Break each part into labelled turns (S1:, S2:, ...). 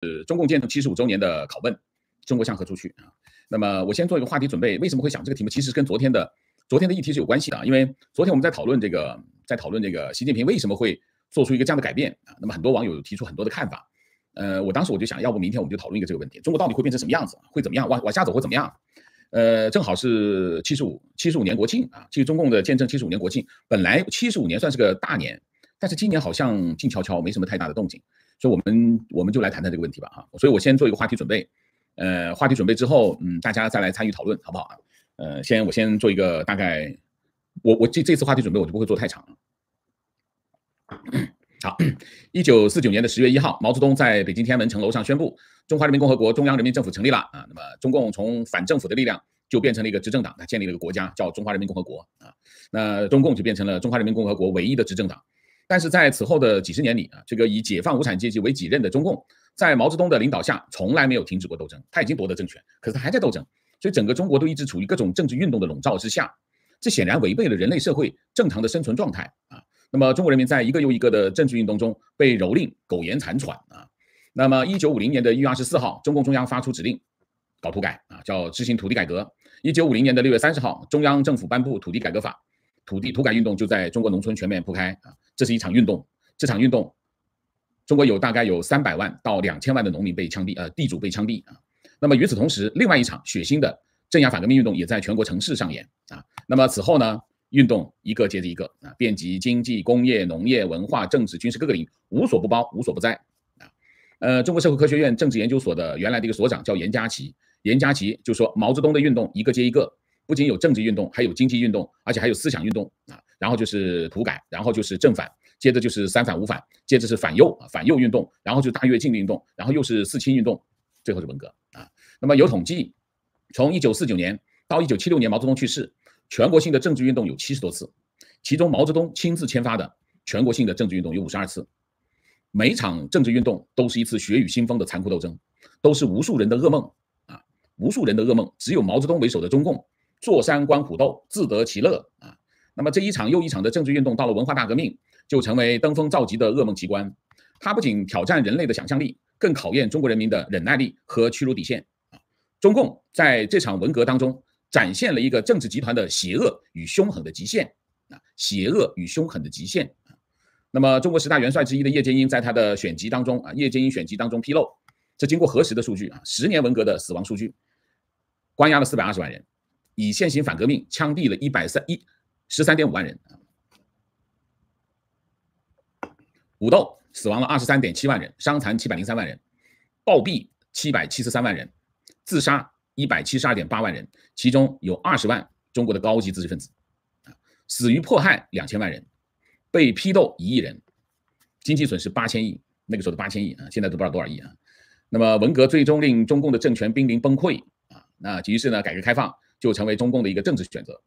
S1: 呃，中共建成七十五周年的拷问，中国向何处去啊？那么我先做一个话题准备，为什么会想这个题目？其实跟昨天的昨天的议题是有关系的啊，因为昨天我们在讨论这个，在讨论这个习近平为什么会做出一个这样的改变啊？那么很多网友提出很多的看法，呃，我当时我就想，要不明天我们就讨论一个这个问题，中国到底会变成什么样子？会怎么样？往往下走会怎么样？呃，正好是七十五七十五年国庆啊，其实中共的见证七十五年国庆，本来七十五年算是个大年，但是今年好像静悄悄，没什么太大的动静。所以我们我们就来谈谈这个问题吧，哈。所以我先做一个话题准备，呃，话题准备之后，嗯，大家再来参与讨论，好不好啊？呃，先我先做一个大概，我我这这次话题准备我就不会做太长了。好，一九四九年的十月一号，毛泽东在北京天安门城楼上宣布，中华人民共和国中央人民政府成立了啊。那么，中共从反政府的力量就变成了一个执政党，它建立了一个国家叫中华人民共和国啊。那中共就变成了中华人民共和国唯一的执政党。但是在此后的几十年里啊，这个以解放无产阶级为己任的中共，在毛泽东的领导下，从来没有停止过斗争。他已经夺得政权，可是他还在斗争，所以整个中国都一直处于各种政治运动的笼罩之下，这显然违背了人类社会正常的生存状态啊。那么中国人民在一个又一个的政治运动中被蹂躏，苟延残喘啊。那么一九五零年的一月二十四号，中共中央发出指令，搞土改啊，叫执行土地改革。一九五零年的六月三十号，中央政府颁布土地改革法。土地土改运动就在中国农村全面铺开啊，这是一场运动，这场运动，中国有大概有三百万到两千万的农民被枪毙，呃，地主被枪毙啊。那么与此同时，另外一场血腥的镇压反革命运动也在全国城市上演啊。那么此后呢，运动一个接着一个啊，遍及经济、工业、农业、文化、政治、军事各个领域，无所不包，无所不在啊。呃，中国社会科学院政治研究所的原来的一个所长叫严家琪，严家琪就说毛泽东的运动一个接一个。不仅有政治运动，还有经济运动，而且还有思想运动啊。然后就是土改，然后就是正反，接着就是三反五反，接着是反右啊，反右运动，然后就大跃进运动，然后又是四清运动，最后是文革啊。那么有统计，从一九四九年到一九七六年毛泽东去世，全国性的政治运动有七十多次，其中毛泽东亲自签发的全国性的政治运动有五十二次。每场政治运动都是一次血雨腥风的残酷斗争，都是无数人的噩梦啊，无数人的噩梦。只有毛泽东为首的中共。坐山观虎斗，自得其乐啊。那么这一场又一场的政治运动，到了文化大革命，就成为登峰造极的噩梦奇观。它不仅挑战人类的想象力，更考验中国人民的忍耐力和屈辱底线啊。中共在这场文革当中，展现了一个政治集团的邪恶与凶狠的极限啊，邪恶与凶狠的极限啊。那么中国十大元帅之一的叶剑英，在他的选集当中啊，叶剑英选集当中披露，这经过核实的数据啊，十年文革的死亡数据，关押了四百二十万人。以现行反革命枪毙了一百三一十三点五万人，武斗死亡了二十三点七万人，伤残七百零三万人，暴毙七百七十三万人，自杀一百七十二点八万人，其中有二十万中国的高级知识分子，啊，死于迫害两千万人，被批斗一亿人，经济损失八千亿，那个时候的八千亿啊，现在都不知道多少亿啊。那么文革最终令中共的政权濒临崩溃啊，那于是呢，改革开放。就成为中共的一个政治选择。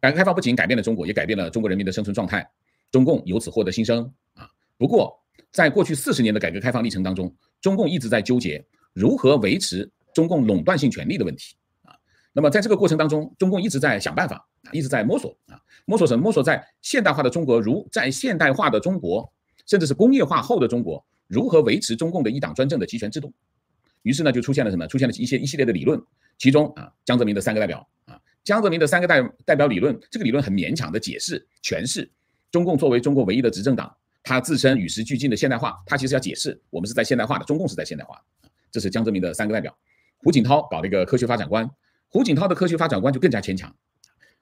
S1: 改革开放不仅改变了中国，也改变了中国人民的生存状态，中共由此获得新生啊。不过，在过去四十年的改革开放历程当中，中共一直在纠结如何维持中共垄断性权力的问题啊。那么，在这个过程当中，中共一直在想办法，一直在摸索啊，摸索什么？摸索在现代化的中国，如在现代化的中国，甚至是工业化后的中国，如何维持中共的一党专政的集权制度。于是呢，就出现了什么？出现了一些一系列的理论。其中啊，江泽民的三个代表啊，江泽民的三个代代表理论，这个理论很勉强的解释诠释，中共作为中国唯一的执政党，它自身与时俱进的现代化，它其实要解释我们是在现代化的，中共是在现代化，这是江泽民的三个代表。胡锦涛搞了一个科学发展观，胡锦涛的科学发展观就更加牵强，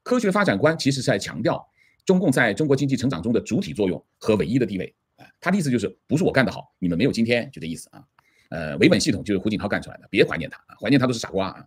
S1: 科学发展观其实是在强调中共在中国经济成长中的主体作用和唯一的地位，他的意思就是不是我干得好，你们没有今天就这意思啊，呃，维稳系统就是胡锦涛干出来的，别怀念他，啊，怀念他都是傻瓜啊。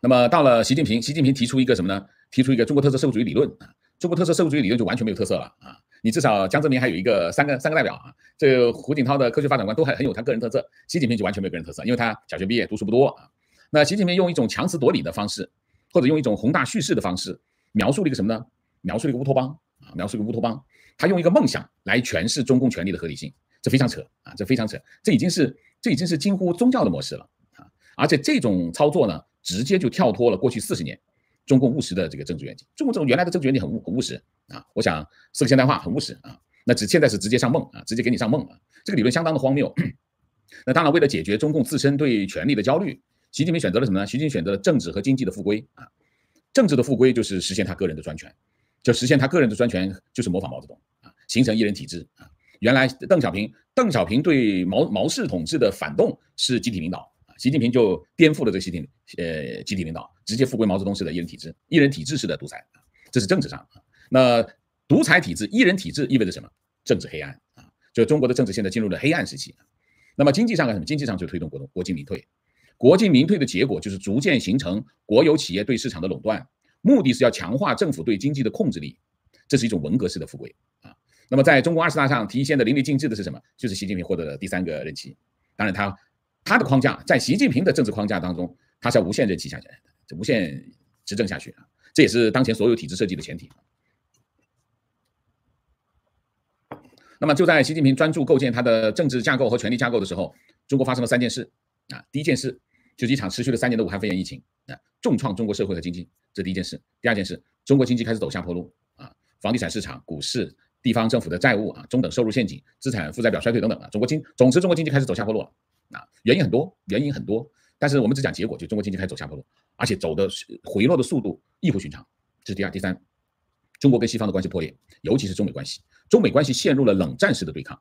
S1: 那么到了习近平，习近平提出一个什么呢？提出一个中国特色社会主义理论啊，中国特色社会主义理论就完全没有特色了啊！你至少江泽民还有一个三个三个代表啊，这胡锦涛的科学发展观都还很有他个人特色，习近平就完全没有个人特色，因为他小学毕业读书不多啊。那习近平用一种强词夺理的方式，或者用一种宏大叙事的方式，描述了一个什么呢？描述了一个乌托邦啊，描述一个乌托邦。他用一个梦想来诠释中共权力的合理性，这非常扯啊，这非常扯，这已经是这已经是近乎宗教的模式了啊！而且这种操作呢？直接就跳脱了过去四十年中共务实的这个政治远景。中共这种原来的政治远景很务很务实啊，我想四个现代化很务实啊。那只现在是直接上梦啊，直接给你上梦啊。这个理论相当的荒谬。那当然为了解决中共自身对权力的焦虑，习近平选择了什么呢？习近平选择了政治和经济的复归啊。政治的复归就是实现他个人的专权，就实现他个人的专权就是模仿毛泽东啊，形成一人体制啊。原来邓小平邓小平对毛毛氏统治的反动是集体领导。习近平就颠覆了这习近呃，集体领导，直接复归毛泽东式的一人体制、一人体制式的独裁这是政治上啊。那独裁体制、一人体制意味着什么？政治黑暗啊，就中国的政治现在进入了黑暗时期那么经济上干什么？经济上就推动国国进民退，国进民退的结果就是逐渐形成国有企业对市场的垄断，目的是要强化政府对经济的控制力，这是一种文革式的复归啊。那么在中国二十大上体现的淋漓尽致的是什么？就是习近平获得了第三个人期，当然他。他的框架在习近平的政治框架当中，他是要无限任期下去，这无限执政下去啊，这也是当前所有体制设计的前提。那么就在习近平专注构建他的政治架构和权力架构的时候，中国发生了三件事啊。第一件事就是一场持续了三年的武汉肺炎疫情啊，重创中国社会和经济，这第一件事。第二件事，中国经济开始走下坡路啊，房地产市场、股市、地方政府的债务啊、中等收入陷阱、资产负债表衰退等等啊，中国经总之，中国经济开始走下坡路了。啊，原因很多，原因很多，但是我们只讲结果，就中国经济开始走下坡路，而且走的回落的速度异乎寻常。这是第二、第三，中国跟西方的关系破裂，尤其是中美关系，中美关系陷入了冷战式的对抗，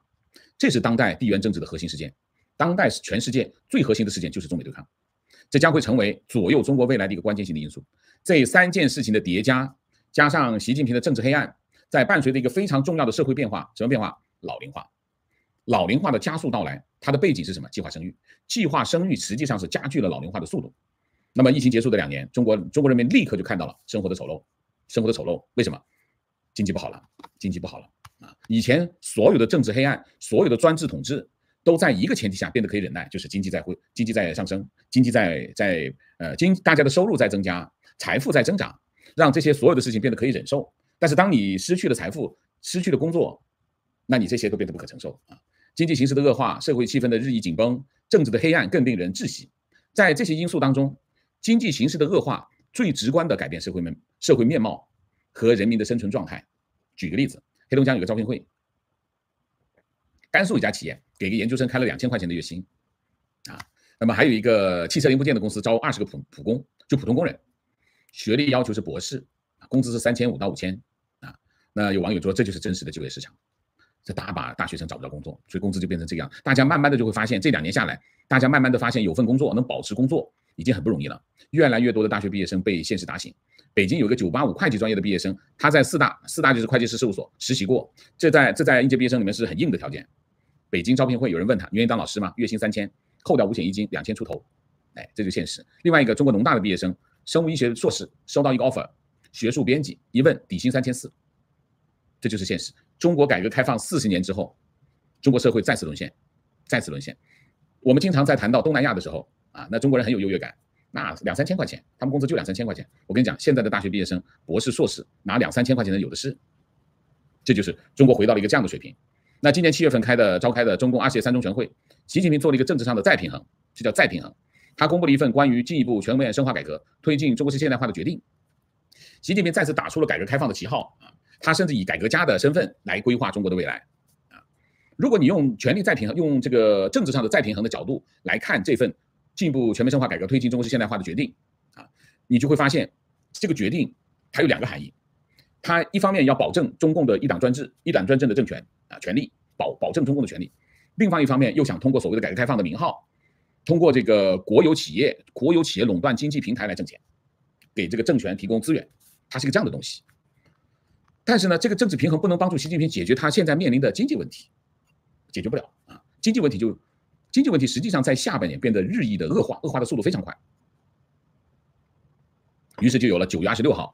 S1: 这是当代地缘政治的核心事件。当代是全世界最核心的事件就是中美对抗，这将会成为左右中国未来的一个关键性的因素。这三件事情的叠加，加上习近平的政治黑暗，在伴随着一个非常重要的社会变化，什么变化？老龄化。老龄化的加速到来，它的背景是什么？计划生育，计划生育实际上是加剧了老龄化的速度。那么疫情结束的两年，中国中国人民立刻就看到了生活的丑陋，生活的丑陋，为什么？经济不好了，经济不好了啊！以前所有的政治黑暗，所有的专制统治，都在一个前提下变得可以忍耐，就是经济在回，经济在上升，经济在在呃经，大家的收入在增加，财富在增长，让这些所有的事情变得可以忍受。但是当你失去了财富，失去了工作。那你这些都变得不可承受啊！经济形势的恶化，社会气氛的日益紧绷，政治的黑暗更令人窒息。在这些因素当中，经济形势的恶化最直观的改变社会面、社会面貌和人民的生存状态。举个例子，黑龙江有个招聘会，甘肃一家企业给个研究生开了两千块钱的月薪，啊，那么还有一个汽车零部件的公司招二十个普普工，就普通工人，学历要求是博士，工资是三千五到五千，啊，那有网友说这就是真实的就业市场。这大把大学生找不着工作，所以工资就变成这样。大家慢慢的就会发现，这两年下来，大家慢慢的发现有份工作能保持工作已经很不容易了。越来越多的大学毕业生被现实打醒。北京有个九八五会计专业的毕业生，他在四大四大就是会计师事务所实习过，这在这在应届毕业生里面是很硬的条件。北京招聘会有人问他，你愿意当老师吗？月薪三千，扣掉五险一金两千出头，哎，这就现实。另外一个中国农大的毕业生，生物医学硕士收到一个 offer，学术编辑，一问底薪三千四，这就是现实。中国改革开放四十年之后，中国社会再次沦陷，再次沦陷。我们经常在谈到东南亚的时候，啊，那中国人很有优越感，那两三千块钱，他们工资就两三千块钱。我跟你讲，现在的大学毕业生、博士、硕士拿两三千块钱的有的是，这就是中国回到了一个这样的水平。那今年七月份开的召开的中共二十届三中全会，习近平做了一个政治上的再平衡，这叫再平衡。他公布了一份关于进一步全面深化改革、推进中国式现代化的决定，习近平再次打出了改革开放的旗号啊。他甚至以改革家的身份来规划中国的未来，啊，如果你用权力再平衡、用这个政治上的再平衡的角度来看这份进一步全面深化改革推进中国式现代化的决定，啊，你就会发现这个决定它有两个含义，它一方面要保证中共的一党专制、一党专政的政权啊权力保保证中共的权力，另外一方面又想通过所谓的改革开放的名号，通过这个国有企业、国有企业垄断经济平台来挣钱，给这个政权提供资源，它是一个这样的东西。但是呢，这个政治平衡不能帮助习近平解决他现在面临的经济问题，解决不了啊。经济问题就经济问题，实际上在下半年变得日益的恶化，恶化的速度非常快。于是就有了九月二十六号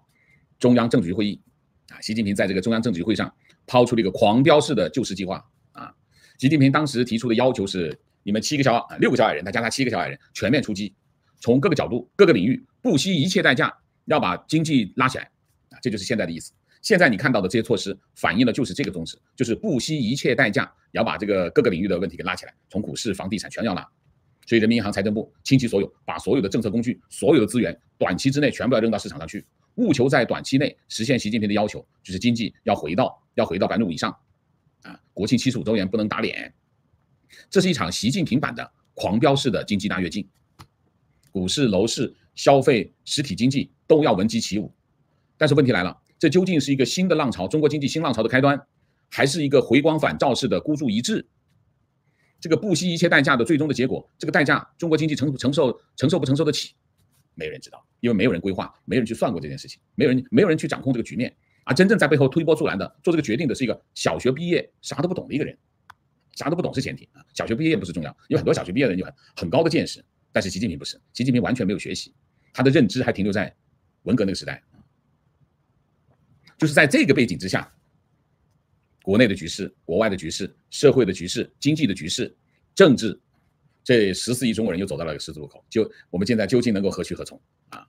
S1: 中央政治局会议啊，习近平在这个中央政治局会议上抛出了一个狂飙式的救市计划啊。习近平当时提出的要求是：你们七个小啊，六个小矮人，再加他七个小矮人，全面出击，从各个角度、各个领域，不惜一切代价要把经济拉起来啊。这就是现在的意思。现在你看到的这些措施，反映的就是这个宗旨，就是不惜一切代价要把这个各个领域的问题给拉起来，从股市、房地产全要拉。所以人民银行、财政部倾其所有，把所有的政策工具、所有的资源，短期之内全部要扔到市场上去，务求在短期内实现习近平的要求，就是经济要回到要回到百分之五以上。啊，国庆七十五周年不能打脸，这是一场习近平版的狂飙式的经济大跃进，股市、楼市、消费、实体经济都要闻鸡起舞。但是问题来了。这究竟是一个新的浪潮，中国经济新浪潮的开端，还是一个回光返照式的孤注一掷？这个不惜一切代价的最终的结果，这个代价，中国经济承承受承受不承受得起，没有人知道，因为没有人规划，没有人去算过这件事情，没有人没有人去掌控这个局面。而真正在背后推波助澜的，做这个决定的是一个小学毕业，啥都不懂的一个人，啥都不懂是前提啊，小学毕业不是重要，有很多小学毕业的人有很很高的见识，但是习近平不是，习近平完全没有学习，他的认知还停留在文革那个时代。就是在这个背景之下，国内的局势、国外的局势、社会的局势、经济的局势、政治，这十四亿中国人又走到了一个十字路口，就我们现在究竟能够何去何从啊？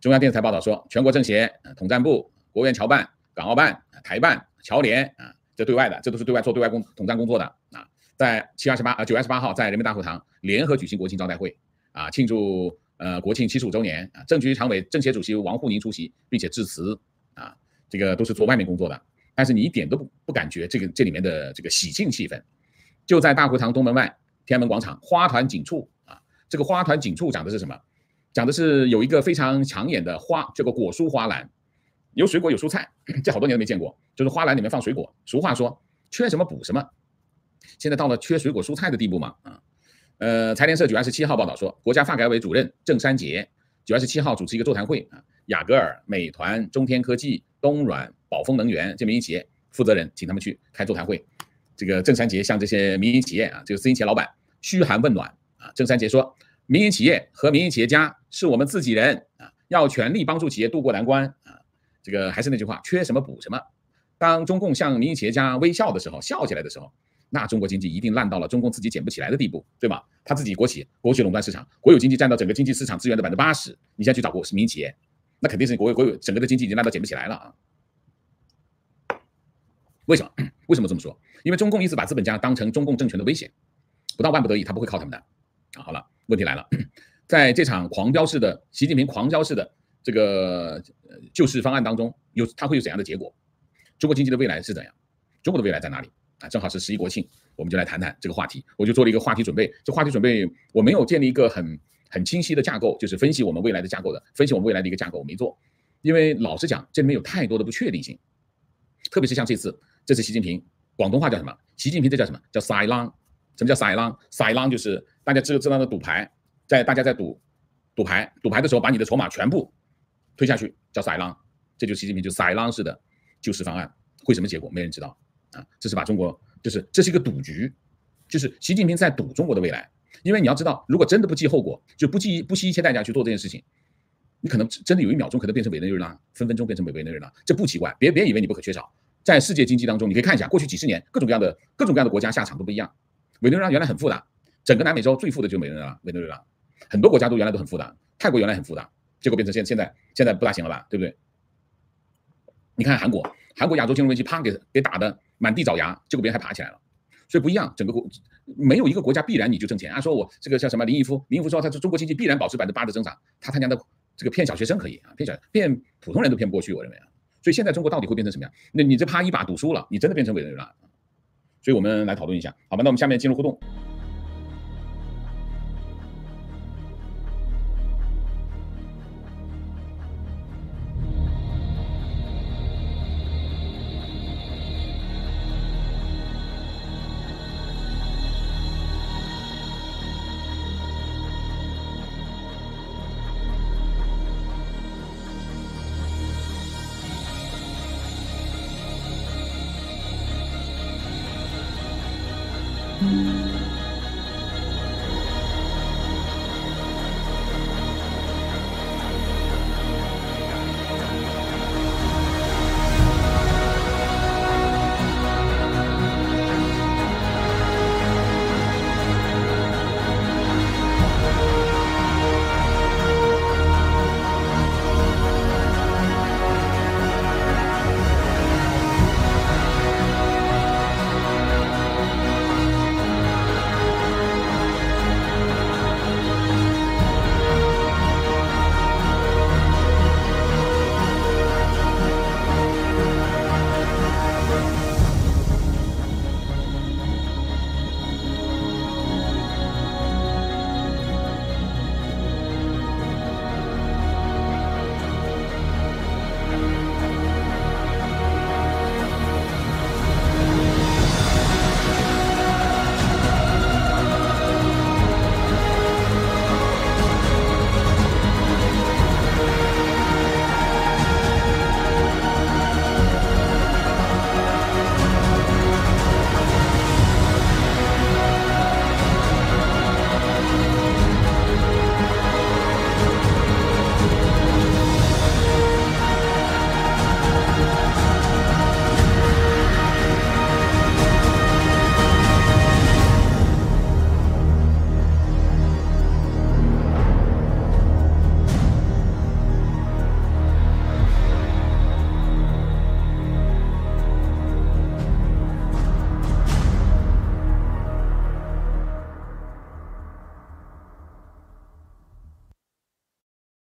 S1: 中央电视台报道说，全国政协、统战部、国务院侨办、港澳办、台办、侨联啊，这对外的，这都是对外做对外工统战工作的啊，在七月二十八啊九月二十八号，在人民大会堂联合举行国庆招待会啊，庆祝呃国庆七十五周年啊，政局常委、政协主席王沪宁出席并且致辞啊。这个都是做外面工作的，但是你一点都不不感觉这个这里面的这个喜庆气氛，就在大会堂东门外天安门广场花团锦簇啊！这个花团锦簇讲的是什么？讲的是有一个非常抢眼的花，叫做果蔬花篮，有水果有蔬菜，这好多年都没见过，就是花篮里面放水果。俗话说，缺什么补什么，现在到了缺水果蔬菜的地步嘛啊，呃，财联社九月二十七号报道说，国家发改委主任郑山杰九月二十七号主持一个座谈会啊，雅戈尔、美团、中天科技。东软、宝丰能源这民营企业负责人请他们去开座谈会，这个郑三杰向这些民营企业啊，这个私营企业老板嘘寒问暖啊。郑三杰说，民营企业和民营企业家是我们自己人啊，要全力帮助企业渡过难关啊。这个还是那句话，缺什么补什么。当中共向民营企业家微笑的时候，笑起来的时候，那中国经济一定烂到了中共自己捡不起来的地步，对吧？他自己国企、国企垄断市场，国有经济占到整个经济市场资源的百分之八十，你现在去找国是民营企业。那肯定是国国整个的经济已经烂到捡不起来了啊！为什么？为什么这么说？因为中共一直把资本家当成中共政权的威胁，不到万不得已，他不会靠他们的。好了，问题来了，在这场狂飙式的、习近平狂飙式的这个救市方案当中，有他会有怎样的结果？中国经济的未来是怎样？中国的未来在哪里？啊，正好是十一国庆，我们就来谈谈这个话题。我就做了一个话题准备，这话题准备我没有建立一个很。很清晰的架构，就是分析我们未来的架构的，分析我们未来的一个架构，我没做，因为老实讲，这里面有太多的不确定性，特别是像这次，这次习近平广东话叫什么？习近平这叫什么叫塞浪？什么叫塞浪？塞浪就是大家知道知道的赌牌，在大家在赌赌牌赌牌的时候，把你的筹码全部推下去叫塞浪，这就习近平就塞浪式的救市方案，会什么结果？没人知道啊！这是把中国就是这是一个赌局，就是习近平在赌中国的未来。因为你要知道，如果真的不计后果，就不计不惜一切代价去做这件事情，你可能真的有一秒钟可能变成委内瑞拉，分分钟变成委委内瑞拉，这不奇怪。别别以为你不可缺少，在世界经济当中，你可以看一下过去几十年各种各样的各种各样的国家下场都不一样。委内瑞拉原来很富的，整个南美洲最富的就委内瑞拉。委内瑞拉很多国家都原来都很富的，泰国原来很富的，结果变成现现在现在不大行了吧，对不对？你看韩国，韩国亚洲金融危机啪给给打的满地找牙，结果别人还爬起来了，所以不一样，整个国。没有一个国家必然你就挣钱。啊，说我这个叫什么林毅夫，林毅夫说他是中国经济必然保持百分之八的增长，他他娘的这个骗小学生可以啊，骗小骗普通人都骗不过去，我认为啊。所以现在中国到底会变成什么样？那你这啪一把赌输了，你真的变成伟人了。所以我们来讨论一下，好吧？那我们下面进入互动。